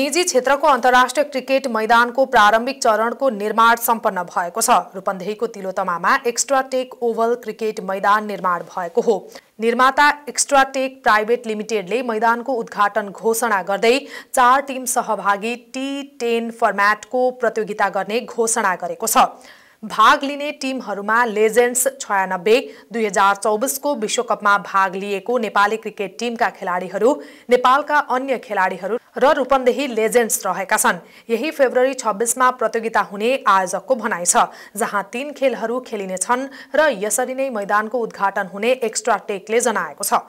निजी क्षेत्रको अन्तर्राष्ट्रिय क्रिकेट मैदानको प्रारम्भिक चरणको निर्माण सम्पन्न भएको छ रूपन्देहीको तिलोतमामा एक्स्ट्रा टेक ओभल क्रिकेट मैदान निर्माण भएको हो निर्माता एक्स्ट्रा टेक प्राइभेट लिमिटेडले मैदानको उद्घाटन घोषणा गर्दै चार टिम सहभागी टी टेन फर्म्याटको प्रतियोगिता गर्ने घोषणा गरेको छ भाग लिने टिमहरूमा लेजेन्ड्स छयानब्बे दुई हजार चौबिसको विश्वकपमा भाग लिएको नेपाली क्रिकेट टिमका खेलाडीहरू नेपालका अन्य खेलाडीहरू र रूपन्देही लेजेन्ड्स रहेका छन् यही फेब्रुअरी छब्बिसमा प्रतियोगिता हुने आयोजकको भनाइ छ जहाँ तीन खेलहरू खेलिनेछन् र यसरी नै मैदानको उद्घाटन हुने एक्स्ट्रा टेकले जनाएको छ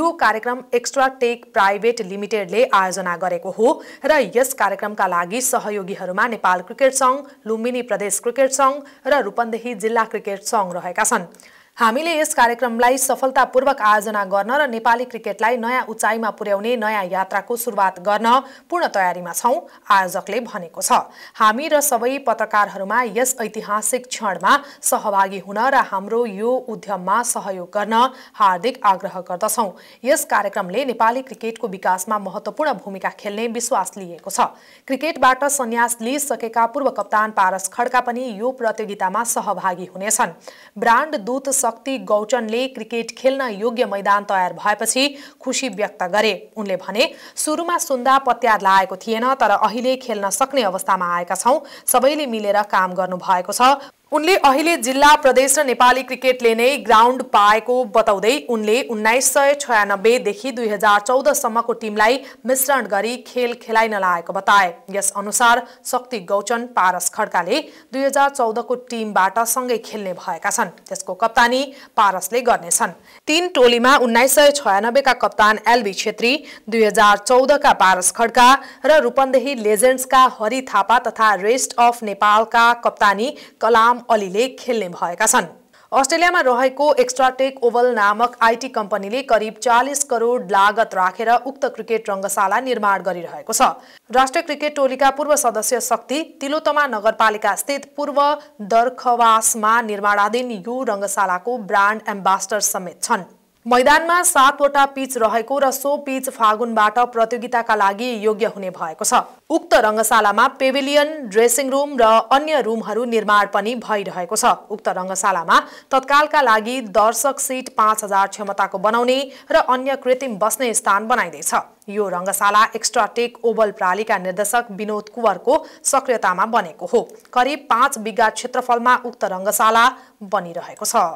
यो कार्यक्रम एक्स्ट्रा टेक प्राइभेट लिमिटेडले आयोजना गरेको हो र यस कार्यक्रमका लागि सहयोगीहरूमा नेपाल क्रिकेट सङ्घ लुम्बिनी प्रदेश क्रिकेट सङ्घ र रूपन्देही जिल्ला क्रिकेट सङ्घ रहेका छन् हामीले यस कार्यक्रमलाई सफलतापूर्वक आयोजना गर्न र नेपाली क्रिकेटलाई नयाँ उचाइमा पुर्याउने नयाँ यात्राको सुरुवात गर्न पूर्ण तयारीमा छौँ आयोजकले भनेको छ हामी र सबै पत्रकारहरूमा यस ऐतिहासिक क्षणमा सहभागी हुन र हाम्रो यो उद्यममा सहयोग गर्न हार्दिक आग्रह गर्दछौँ यस कार्यक्रमले नेपाली क्रिकेटको विकासमा महत्त्वपूर्ण भूमिका खेल्ने विश्वास लिएको छ क्रिकेटबाट सन्यास लिइसकेका पूर्व कप्तान पारस खड्का पनि यो प्रतियोगितामा सहभागी हुनेछन् ब्रान्ड दूत शक्ति गौचनले क्रिकेट खेल्न योग्य मैदान तयार भएपछि खुशी व्यक्त गरे उनले भने सुरुमा सुन्दा पत्यार लागेको थिएन तर अहिले खेल्न सक्ने अवस्थामा आएका छौँ सबैले मिलेर काम गर्नु भएको छ उनले अहिले जिल्ला प्रदेश र नेपाली क्रिकेटले नै ग्राउन्ड पाएको बताउँदै उनले उन्नाइस सय छयानब्बेदेखि दुई हजार चौधसम्मको टिमलाई मिश्रण गरी खेल खेलाइन लागेको बताए यस अनुसार शक्ति गौचन पारस खड्काले दुई हजार चौधको टिमबाट सँगै खेल्ने भएका छन् त्यसको कप्तानी पारसले गर्नेछन् तीन टोलीमा उन्नाइस सय छयानब्बेका कप्तान एलबी छेत्री दुई हजार चौधका पारस खड्का र रूपन्देही लेजेन्ड्सका हरि थापा तथा रेस्ट अफ नेपालका कप्तानी कलाम इक्राम अलीले खेल्ने भएका छन् अस्ट्रेलियामा रहेको एक्स्ट्राटेक ओभल नामक आइटी कम्पनीले करिब चालिस करोड लागत राखेर उक्त क्रिकेट रङ्गशाला निर्माण गरिरहेको छ राष्ट्रिय क्रिकेट टोलीका पूर्व सदस्य शक्ति तिलोतमा नगरपालिका स्थित पूर्व दर्खवासमा निर्माणाधीन यो रङ्गशालाको ब्रान्ड एम्बासडर समेत छन् मैदानमा सातवटा पिच रहेको र सो पिच फागुनबाट प्रतियोगिताका लागि योग्य हुने भएको छ उक्त रङ्गशालामा पेभिलियन ड्रेसिङ रुम र अन्य रुमहरू निर्माण पनि भइरहेको छ उक्त रङ्गशालामा तत्कालका लागि दर्शक सिट पाँच हजार क्षमताको बनाउने र अन्य कृत्रिम बस्ने स्थान बनाइँदैछ यो रङ्गशाला एक्स्ट्रा टेक ओभल प्रालीका निर्देशक विनोद कुवरको सक्रियतामा बनेको हो करिब पाँच बिघा क्षेत्रफलमा उक्त रङ्गशाला बनिरहेको छ